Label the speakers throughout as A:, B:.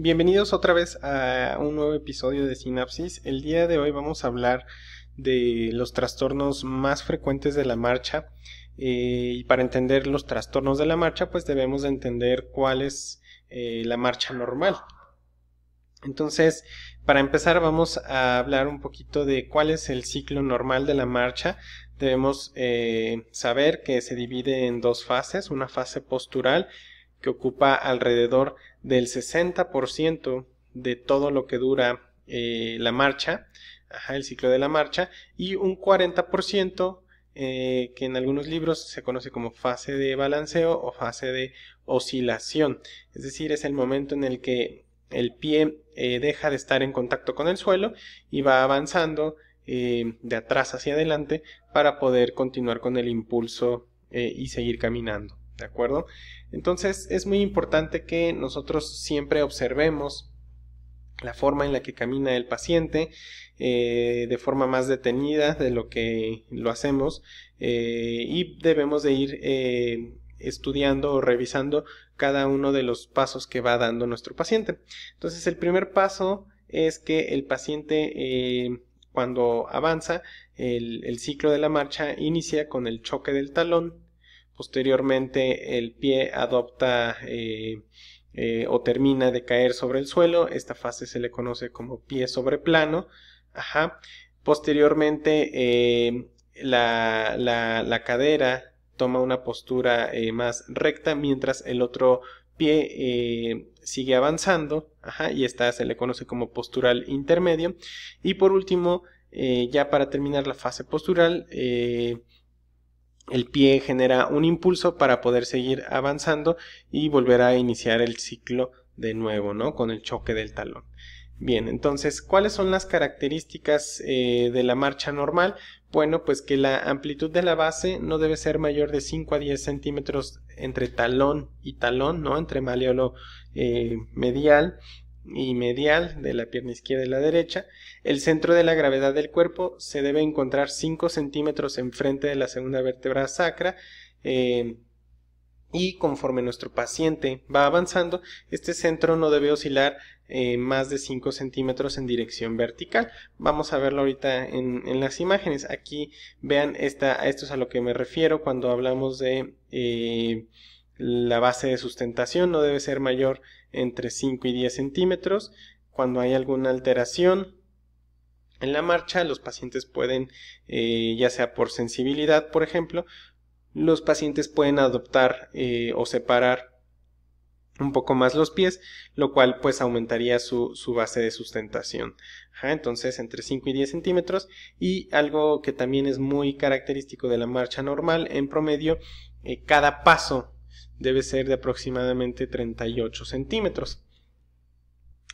A: Bienvenidos otra vez a un nuevo episodio de Sinapsis. El día de hoy vamos a hablar de los trastornos más frecuentes de la marcha. Eh, y para entender los trastornos de la marcha, pues debemos entender cuál es eh, la marcha normal. Entonces, para empezar vamos a hablar un poquito de cuál es el ciclo normal de la marcha. Debemos eh, saber que se divide en dos fases, una fase postural que ocupa alrededor del 60% de todo lo que dura eh, la marcha, el ciclo de la marcha, y un 40% eh, que en algunos libros se conoce como fase de balanceo o fase de oscilación, es decir, es el momento en el que el pie eh, deja de estar en contacto con el suelo y va avanzando de atrás hacia adelante para poder continuar con el impulso y seguir caminando. ¿de acuerdo? Entonces es muy importante que nosotros siempre observemos la forma en la que camina el paciente eh, de forma más detenida de lo que lo hacemos eh, y debemos de ir eh, estudiando o revisando cada uno de los pasos que va dando nuestro paciente. Entonces el primer paso es que el paciente cuando avanza el ciclo de la marcha inicia con el choque del talón Posteriormente el pie adopta eh, eh, o termina de caer sobre el suelo. Esta fase se le conoce como pie sobre plano. Ajá. Posteriormente eh, la, la, cadera toma una postura más recta mientras el otro pie sigue avanzando. Ajá. Y esta se le conoce como postural intermedio. Y por último, ya para terminar la fase postural, el pie genera un impulso para poder seguir avanzando y volver a iniciar el ciclo de nuevo, ¿no? Con el choque del talón. Bien, entonces, ¿cuáles son las características eh, de la marcha normal? Bueno, pues que la amplitud de la base no debe ser mayor de 5 a 10 centímetros entre talón y talón, ¿no? Entre maleolo eh, medial y medial de la pierna izquierda y la derecha, el centro de la gravedad del cuerpo se debe encontrar 5 centímetros enfrente de la segunda vértebra sacra. Eh, y conforme nuestro paciente va avanzando, este centro no debe oscilar eh, más de 5 centímetros en dirección vertical. Vamos a verlo ahorita en, en las imágenes. Aquí vean, esta, esto es a lo que me refiero cuando hablamos de eh, la base de sustentación. No debe ser mayor entre 5 y 10 centímetros. Cuando hay alguna alteración en la marcha, los pacientes pueden, eh, ya sea por sensibilidad, por ejemplo, los pacientes pueden adoptar eh, o separar un poco más los pies, lo cual pues aumentaría su, base de sustentación. entonces entre 5 y 10 centímetros y algo que también es muy característico de la marcha normal, en promedio eh, cada paso debe ser de aproximadamente 38 centímetros.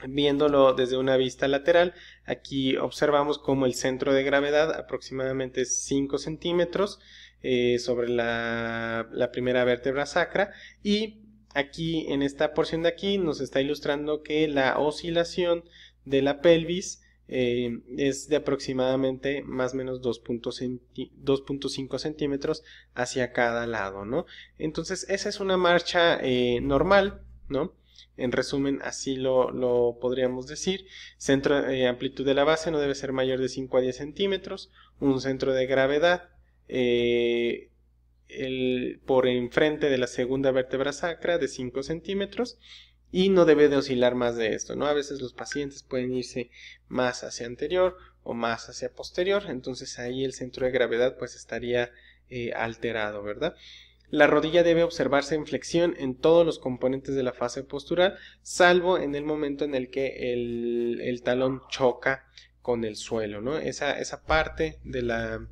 A: Viéndolo desde una vista lateral, aquí observamos como el centro de gravedad aproximadamente 5 centímetros eh, sobre la primera vértebra sacra y aquí en esta porción de aquí nos está ilustrando que la oscilación de la pelvis eh, es de aproximadamente más o menos 2.5 centímetros hacia cada lado, ¿no? Entonces esa es una marcha eh, normal, ¿no? En resumen, así lo, lo podríamos decir. Centro, de eh, amplitud de la base no debe ser mayor de 5 a 10 centímetros. Un centro de gravedad el, por enfrente de la segunda vértebra sacra de 5 centímetros y no debe de oscilar más de esto, ¿no? A veces los pacientes pueden irse más hacia anterior o más hacia posterior, entonces ahí el centro de gravedad pues estaría eh, alterado, ¿verdad? La rodilla debe observarse en flexión en todos los componentes de la fase postural, salvo en el momento en el que el, talón choca con el suelo, ¿no? Esa, esa parte de la,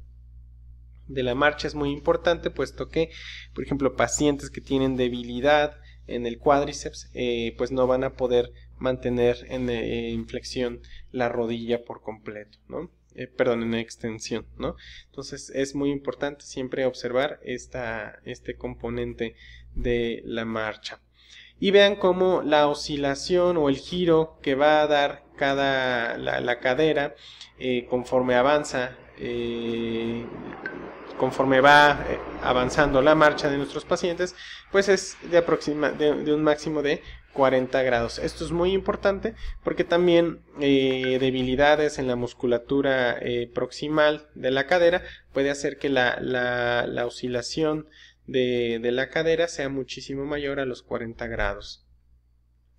A: de la marcha es muy importante, puesto que, por ejemplo, pacientes que tienen debilidad en el cuádriceps, eh, pues no van a poder mantener en, inflexión eh, flexión la rodilla por completo, ¿no? Eh, perdón, en extensión, ¿no? Entonces es muy importante siempre observar esta, este componente de la marcha. Y vean cómo la oscilación o el giro que va a dar cada la, cadera conforme avanza conforme va eh, avanzando la marcha de nuestros pacientes, pues es de, de, un máximo de 40 grados. Esto es muy importante porque también eh, debilidades en la musculatura eh, proximal de la cadera puede hacer que la, oscilación de, la cadera sea muchísimo mayor a los 40 grados.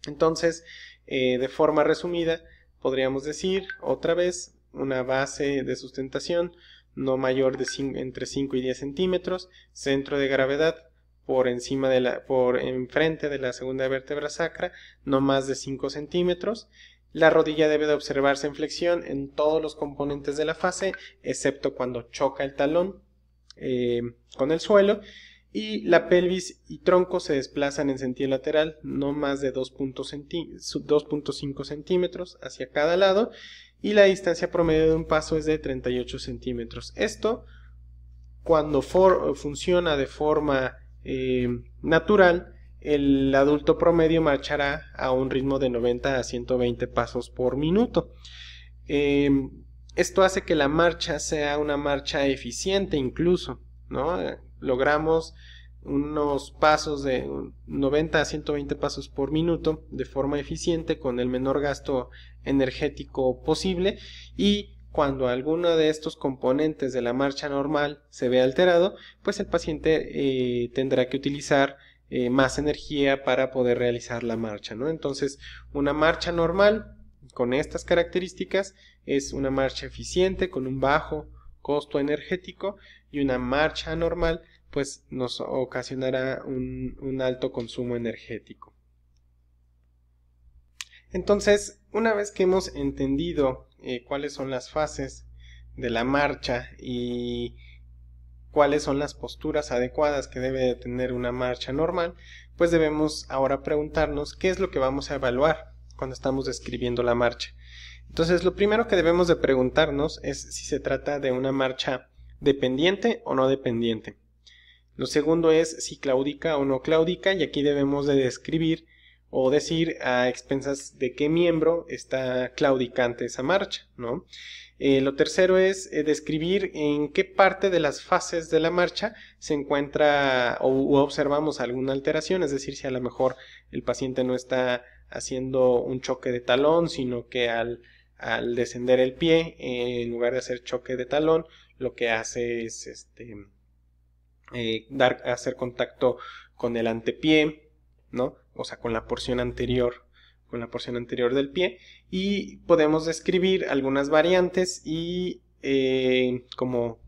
A: Entonces, de forma resumida, podríamos decir otra vez una base de sustentación no mayor de entre 5 y 10 centímetros, centro de gravedad por encima de la, por enfrente de la segunda vértebra sacra, no más de 5 centímetros. La rodilla debe de observarse en flexión en todos los componentes de la fase, excepto cuando choca el talón eh, con el suelo. Y la pelvis y tronco se desplazan en sentido lateral, no más de 2.5 centímetros hacia cada lado y la distancia promedio de un paso es de 38 centímetros. Esto, cuando funciona de forma eh, natural, el adulto promedio marchará a un ritmo de 90 a 120 pasos por minuto. Em, esto hace que la marcha sea una marcha eficiente incluso, ¿no? Logramos unos pasos de 90 a 120 pasos por minuto de forma eficiente con el menor gasto energético posible y cuando alguno de estos componentes de la marcha normal se ve alterado, pues el paciente eh, tendrá que utilizar eh, más energía para poder realizar la marcha. ¿no? Entonces, una marcha normal con estas características es una marcha eficiente con un bajo costo energético y una marcha normal pues nos ocasionará un, alto consumo energético. Entonces, una vez que hemos entendido eh, cuáles son las fases de la marcha y cuáles son las posturas adecuadas que debe tener una marcha normal, pues debemos ahora preguntarnos qué es lo que vamos a evaluar cuando estamos describiendo la marcha. Entonces, lo primero que debemos de preguntarnos es si se trata de una marcha dependiente o no dependiente. Lo segundo es si claudica o no claudica y aquí debemos de describir o decir a expensas de qué miembro está claudicante esa marcha, ¿no? Eh, lo tercero es eh, describir en qué parte de las fases de la marcha se encuentra o, observamos alguna alteración, es decir, si a lo mejor el paciente no está haciendo un choque de talón, sino que al, al descender el pie, eh, en lugar de hacer choque de talón, lo que hace es este, eh, dar, hacer contacto con el antepié, ¿no? O sea, con la porción anterior, con la porción anterior del pie. Y podemos describir algunas variantes y eh, como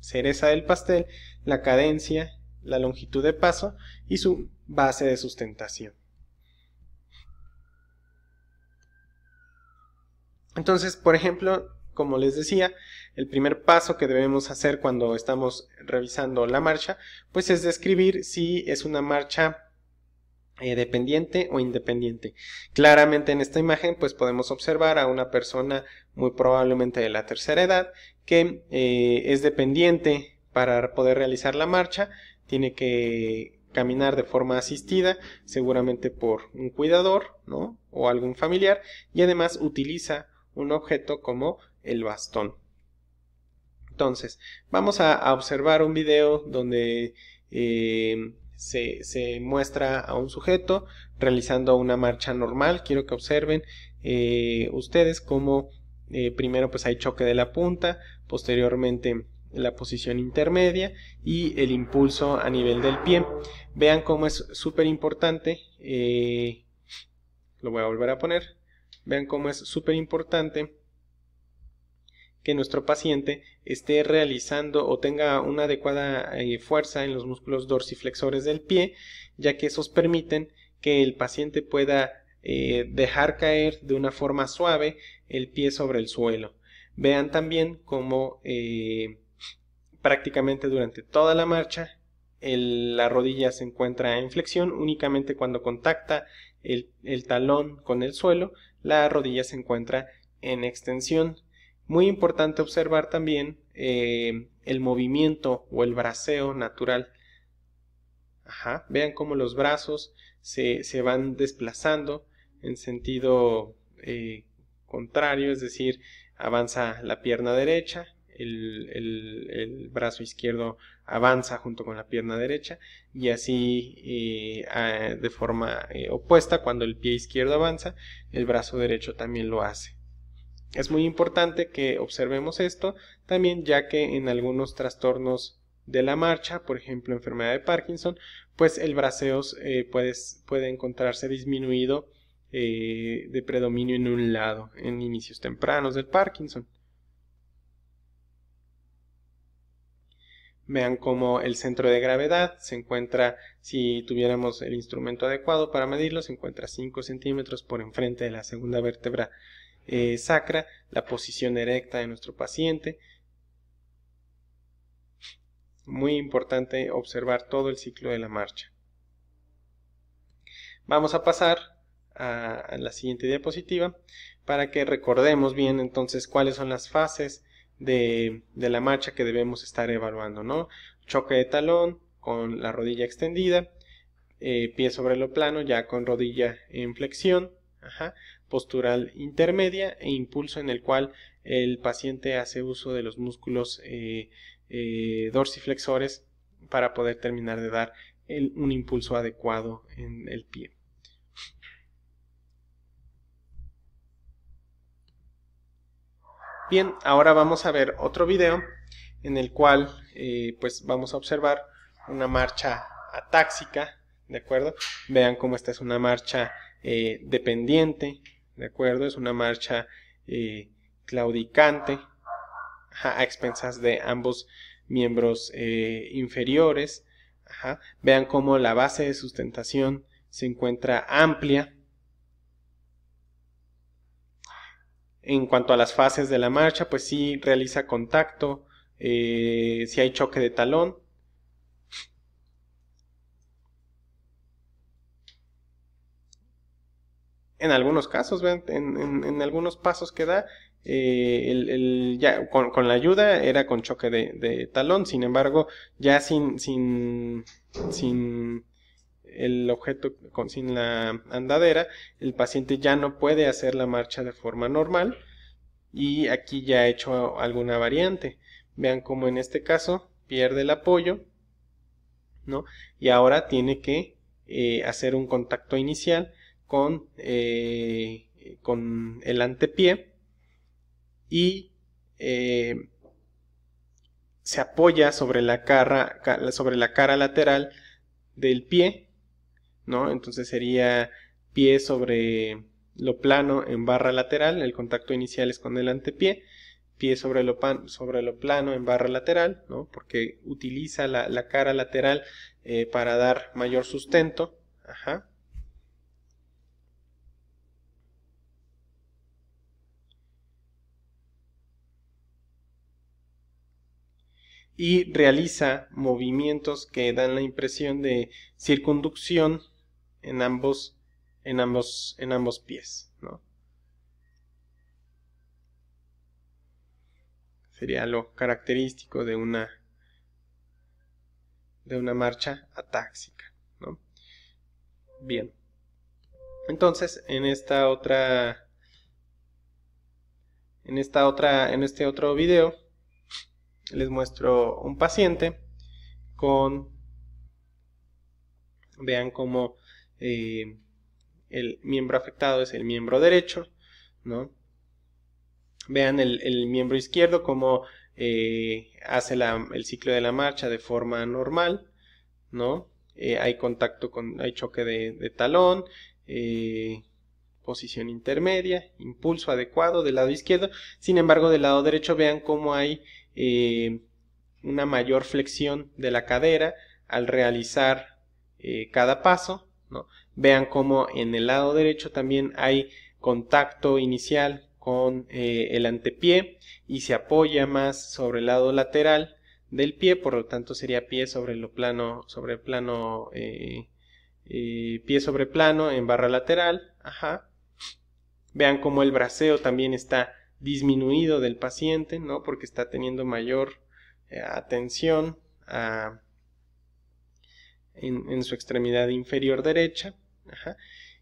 A: cereza del pastel, la cadencia, la longitud de paso y su base de sustentación. Entonces, por ejemplo, como les decía, el primer paso que debemos hacer cuando estamos revisando la marcha, pues es describir si es una marcha eh, dependiente o independiente. Claramente en esta imagen pues podemos observar a una persona muy probablemente de la tercera edad que eh, es dependiente para poder realizar la marcha, tiene que caminar de forma asistida, seguramente por un cuidador, ¿no? o algún familiar, y además utiliza un objeto como el bastón. Entonces, vamos a, observar un video donde eh, se, muestra a un sujeto realizando una marcha normal. Quiero que observen eh, ustedes cómo eh, primero pues hay choque de la punta, posteriormente la posición intermedia y el impulso a nivel del pie. Vean cómo es súper importante, lo voy a volver a poner, vean cómo es súper importante que nuestro paciente esté realizando o tenga una adecuada eh, fuerza en los músculos dorsiflexores del pie, ya que esos permiten que el paciente pueda eh, dejar caer de una forma suave el pie sobre el suelo. Vean también cómo eh, prácticamente durante toda la marcha la rodilla se encuentra en flexión, únicamente cuando contacta el talón con el suelo, la rodilla se encuentra en extensión muy importante observar también eh, el movimiento o el braceo natural. vean cómo los brazos se, van desplazando en sentido eh, contrario, es decir, avanza la pierna derecha, el, brazo izquierdo avanza junto con la pierna derecha y así eh, de forma opuesta cuando el pie izquierdo avanza el brazo derecho también lo hace es muy importante que observemos esto también ya que en algunos trastornos de la marcha, por ejemplo enfermedad de Parkinson, pues el braceo eh, puede, encontrarse disminuido eh, de predominio en un lado en inicios tempranos del Parkinson. Vean cómo el centro de gravedad se encuentra, si tuviéramos el instrumento adecuado para medirlo, se encuentra 5 centímetros por enfrente de la segunda vértebra eh, sacra, la posición erecta de nuestro paciente. Muy importante observar todo el ciclo de la marcha. Vamos a pasar a, la siguiente diapositiva para que recordemos bien entonces cuáles son las fases de, la marcha que debemos estar evaluando, ¿no? Choque de talón con la rodilla extendida, eh, pie sobre lo plano ya con rodilla en flexión, postural intermedia e impulso en el cual el paciente hace uso de los músculos eh, eh, dorsiflexores para poder terminar de dar un impulso adecuado en el pie. Bien, ahora vamos a ver otro video en el cual eh, pues vamos a observar una marcha atáxica, ¿de acuerdo? Vean cómo esta es una marcha dependiente, ¿de acuerdo? Es una marcha eh, claudicante a expensas de ambos miembros eh, inferiores. Vean cómo la base de sustentación se encuentra amplia. En cuanto a las fases de la marcha, pues sí realiza contacto, eh, si hay choque de talón, en algunos casos, en, algunos pasos que da, eh, con, la ayuda era con choque de, talón, sin embargo, ya sin, sin, sin el objeto sin la andadera, el paciente ya no puede hacer la marcha de forma normal y aquí ya ha hecho alguna variante. Vean cómo en este caso pierde el apoyo, ¿no? Y ahora tiene que eh, hacer un contacto inicial con, eh, con el antepié y eh, se apoya sobre la, cara, sobre la cara lateral del pie, ¿no? Entonces sería pie sobre lo plano en barra lateral, el contacto inicial es con el antepié, pie sobre lo, pan, sobre lo plano en barra lateral, ¿no? porque utiliza la, cara lateral eh, para dar mayor sustento. Ajá. y realiza movimientos que dan la impresión de circunducción en ambos, en ambos, en ambos pies. ¿no? Sería lo característico de una, de una marcha atáxica. ¿no? Bien. Entonces, en esta otra en esta otra en este otro video les muestro un paciente con, vean cómo eh, el miembro afectado es el miembro derecho, ¿no? Vean el, miembro izquierdo cómo eh, hace el ciclo de la marcha de forma normal, ¿no? Eh, hay contacto con, hay choque de, de talón, posición intermedia, impulso adecuado del lado izquierdo. Sin embargo, del lado derecho vean cómo hay eh, una mayor flexión de la cadera al realizar eh, cada paso. Vean cómo en el lado derecho también hay contacto inicial con eh, el antepié y se apoya más sobre el lado lateral del pie, por lo tanto sería pie sobre lo plano, sobre plano, pie sobre plano en barra lateral. Vean cómo el braceo también está disminuido del paciente, Porque está teniendo mayor eh, atención en, su extremidad inferior derecha.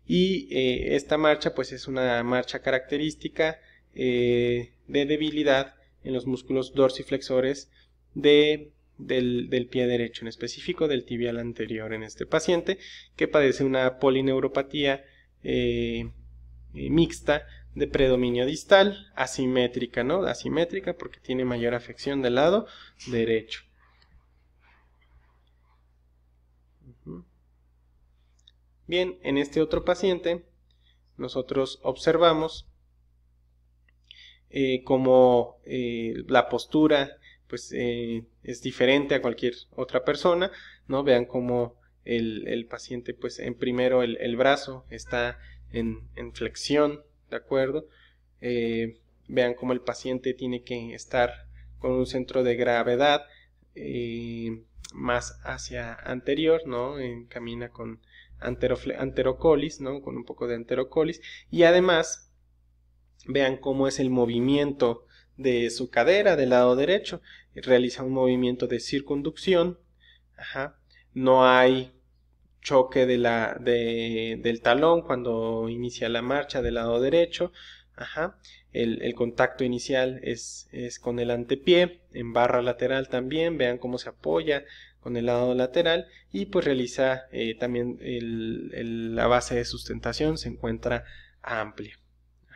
A: Y eh, esta marcha, pues es una marcha característica eh, de debilidad en los músculos dorsiflexores del, pie derecho, en específico del tibial anterior en este paciente, que padece una polineuropatía mixta de predominio distal, asimétrica, ¿no? Asimétrica porque tiene mayor afección del lado derecho. Bien, en este otro paciente nosotros observamos eh, cómo como eh, la postura pues eh, es diferente a cualquier otra persona, ¿no? Vean cómo el, paciente pues en primero el, brazo está en, en flexión, ¿de acuerdo? Eh, vean cómo el paciente tiene que estar con un centro de gravedad eh, más hacia anterior, ¿no? camina con anterocolis, ¿no? Con un poco de anterocolis. Y además, vean cómo es el movimiento de su cadera del lado derecho. Realiza un movimiento de circunducción. Ajá. No hay choque del talón cuando inicia la marcha del lado derecho. El, contacto inicial es, con el antepié, en barra lateral también, vean cómo se apoya con el lado lateral y pues realiza eh, también la base de sustentación, se encuentra amplia.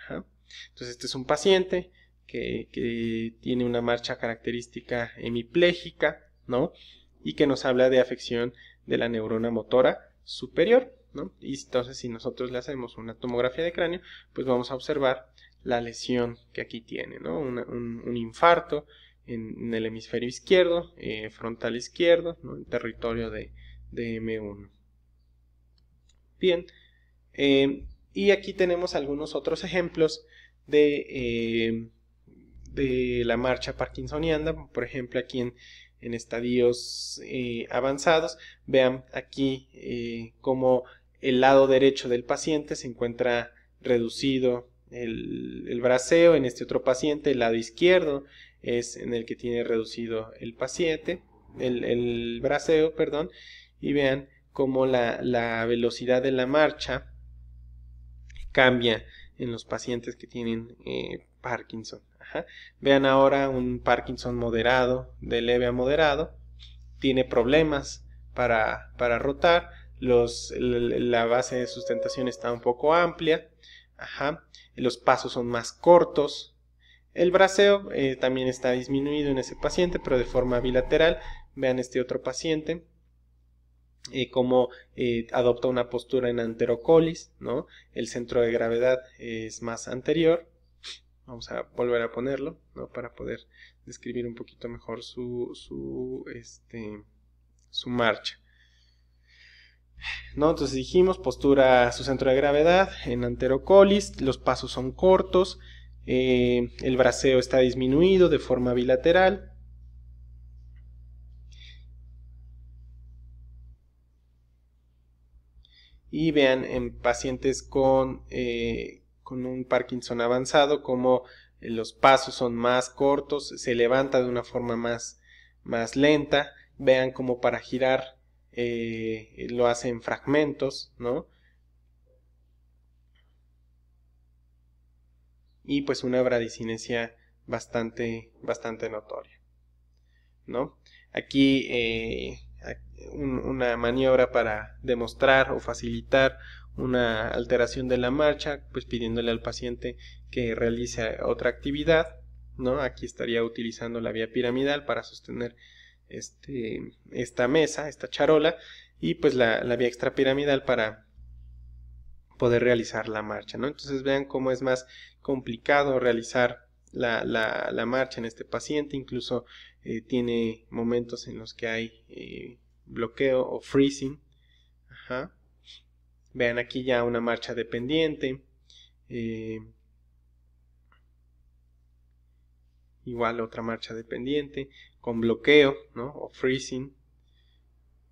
A: Entonces este es un paciente que, que tiene una marcha característica hemipléjica, ¿no? Y que nos habla de afección de la neurona motora superior. ¿no? Y entonces si nosotros le hacemos una tomografía de cráneo, pues vamos a observar la lesión que aquí tiene, ¿no? un, infarto en, el hemisferio izquierdo, eh, frontal izquierdo, ¿no? en territorio de, de M1. Bien, eh, y aquí tenemos algunos otros ejemplos de, eh, de la marcha parkinsoniana, por ejemplo aquí en, en estadios eh, avanzados. Vean aquí eh, cómo el lado derecho del paciente se encuentra reducido el, el, braceo, en este otro paciente el lado izquierdo es en el que tiene reducido el paciente, el, el braceo, perdón, y vean cómo la, la velocidad de la marcha cambia en los pacientes que tienen eh, Parkinson. Vean ahora un Parkinson moderado, de leve a moderado, tiene problemas para, rotar, la base de sustentación está un poco amplia, los pasos son más cortos. El braceo eh, también está disminuido en ese paciente, pero de forma bilateral. Vean este otro paciente, eh, como eh, adopta una postura en anterocolis, ¿no? El centro de gravedad es más anterior. Vamos a volver a ponerlo, Para poder describir un poquito mejor su, su, este, marcha. Entonces dijimos, postura su centro de gravedad en anterocolis, los pasos son cortos, eh, el braceo está disminuido de forma bilateral. Y vean en pacientes con eh, con un Parkinson avanzado, como eh, los pasos son más cortos, se levanta de una forma más, más lenta, vean cómo para girar eh, lo hace en fragmentos, ¿no? Y pues una bradicinesia bastante, bastante notoria, ¿no? Aquí eh, una maniobra para demostrar o facilitar una alteración de la marcha, pues pidiéndole al paciente que realice otra actividad, ¿no? Aquí estaría utilizando la vía piramidal para sostener este, esta mesa, esta charola, y pues la, la vía extrapiramidal para poder realizar la marcha, ¿no? Entonces vean cómo es más complicado realizar la, marcha en este paciente, incluso eh, tiene momentos en los que hay eh, bloqueo o freezing, Ajá. Vean aquí ya una marcha dependiente. Eh, igual otra marcha dependiente con bloqueo ¿no? o freezing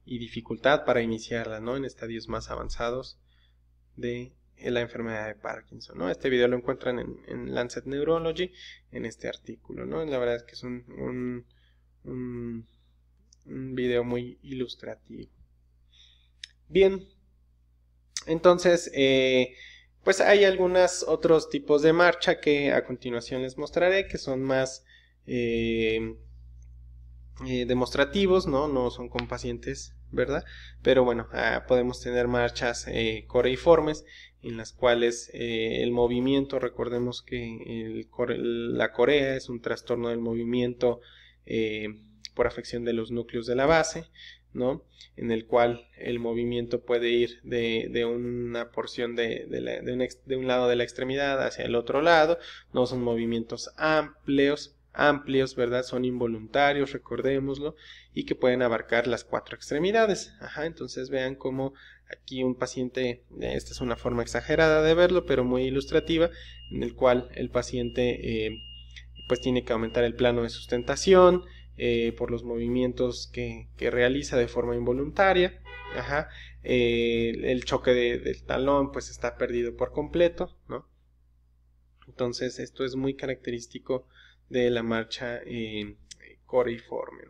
A: y dificultad para iniciarla ¿no? en estadios más avanzados de la enfermedad de Parkinson. ¿no? Este video lo encuentran en, Lancet Neurology en este artículo. ¿no? La verdad es que es un, un video muy ilustrativo. Bien, entonces, eh, pues hay algunos otros tipos de marcha que a continuación les mostraré, que son más eh, eh, demostrativos, ¿no? son pacientes, ¿verdad? Pero bueno, ah, podemos tener marchas coreiformes en las cuales el movimiento, recordemos que la corea es un trastorno del movimiento por afección de los núcleos de la base, en el cual el movimiento puede ir de, una porción de, de, un lado de la extremidad hacia el otro lado, no son movimientos amplios, amplios, ¿verdad? Son involuntarios, recordémoslo, y que pueden abarcar las cuatro extremidades. entonces vean cómo aquí un paciente, esta es una forma exagerada de verlo, pero muy ilustrativa, en el cual el paciente eh, pues tiene que aumentar el plano de sustentación, eh, por los movimientos que, realiza de forma involuntaria. Eh, el choque del talón pues está perdido por completo, Entonces esto es muy característico de la marcha eh, coriforme,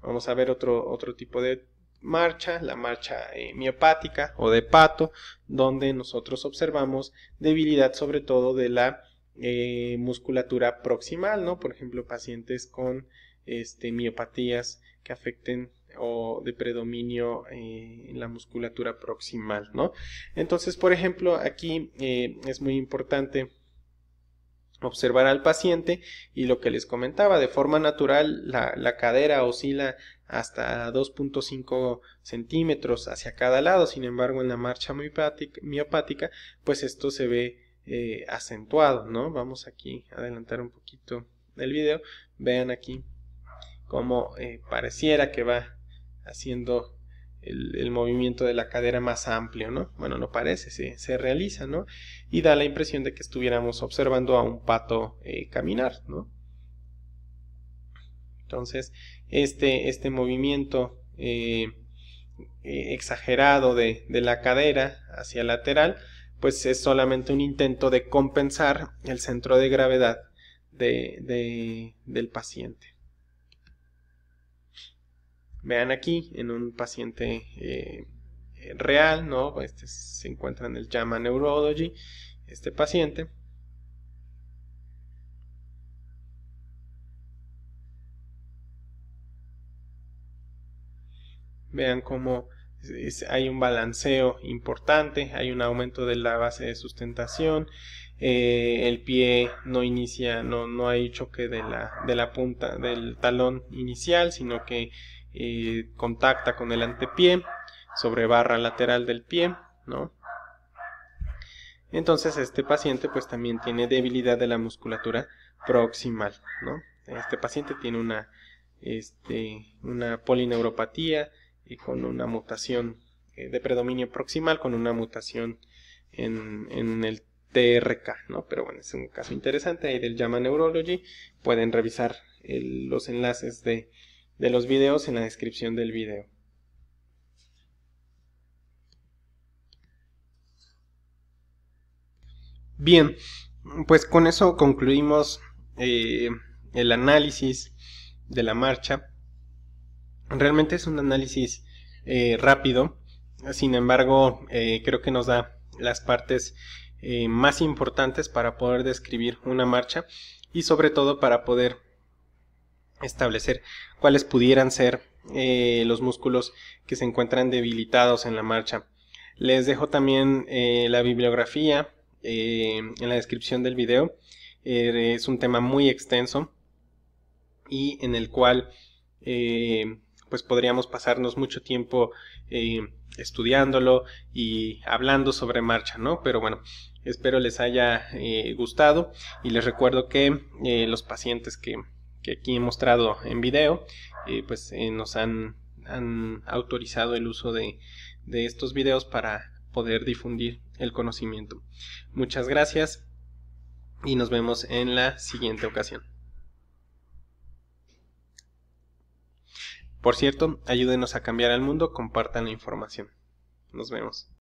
A: Vamos a ver otro, otro tipo de marcha, la marcha miopática o de pato, donde nosotros observamos debilidad sobre todo de la musculatura proximal, Por ejemplo, pacientes con este, miopatías que afecten o de predominio eh, en la musculatura proximal, ¿no? Entonces, por ejemplo, aquí eh, es muy importante observar al paciente y lo que les comentaba, de forma natural la, cadera oscila hasta 2.5 centímetros hacia cada lado, sin embargo en la marcha miopática, pues esto se ve eh, acentuado, ¿no? Vamos aquí a adelantar un poquito el video, vean aquí como eh, pareciera que va haciendo el, movimiento de la cadera más amplio, ¿no? Bueno, no parece, se, realiza, ¿no? Y da la impresión de que estuviéramos observando a un pato eh, caminar, ¿no? Entonces, este, este movimiento eh, exagerado de, de la cadera hacia lateral, pues es solamente un intento de compensar el centro de gravedad de, del paciente vean aquí en un paciente eh, real, ¿no? Este, se encuentra en el JAMA Neurology, este paciente. Vean cómo hay un balanceo importante, hay un aumento de la base de sustentación, eh, el pie no inicia, no, no hay choque de de la punta del talón inicial, sino que contacta con el antepié, sobre barra lateral del pie, ¿no? Entonces este paciente pues también tiene debilidad de la musculatura proximal, ¿no? Este paciente tiene una, este, una polineuropatía y con una mutación eh, de predominio proximal, con una mutación en, en el TRK, ¿no? Pero bueno, es un caso interesante ahí del JAMA Neurology. Pueden revisar los enlaces de de los videos en la descripción del video. Bien, pues con eso concluimos eh, el análisis de la marcha. Realmente es un análisis eh, rápido, sin embargo eh, creo que nos da las partes más importantes para poder describir una marcha y sobre todo para poder establecer cuáles pudieran ser eh, los músculos que se encuentran debilitados en la marcha. Les dejo también eh, la bibliografía eh, en la descripción del video. es un tema muy extenso y en el cual pues podríamos pasarnos mucho tiempo estudiándolo y hablando sobre marcha, ¿no? Pero bueno, espero les haya gustado y les recuerdo que los pacientes que que aquí he mostrado en video, eh, pues eh, nos han, autorizado el uso de, de estos videos para poder difundir el conocimiento. Muchas gracias y nos vemos en la siguiente ocasión. Por cierto, ayúdenos a cambiar al mundo, compartan la información. Nos vemos.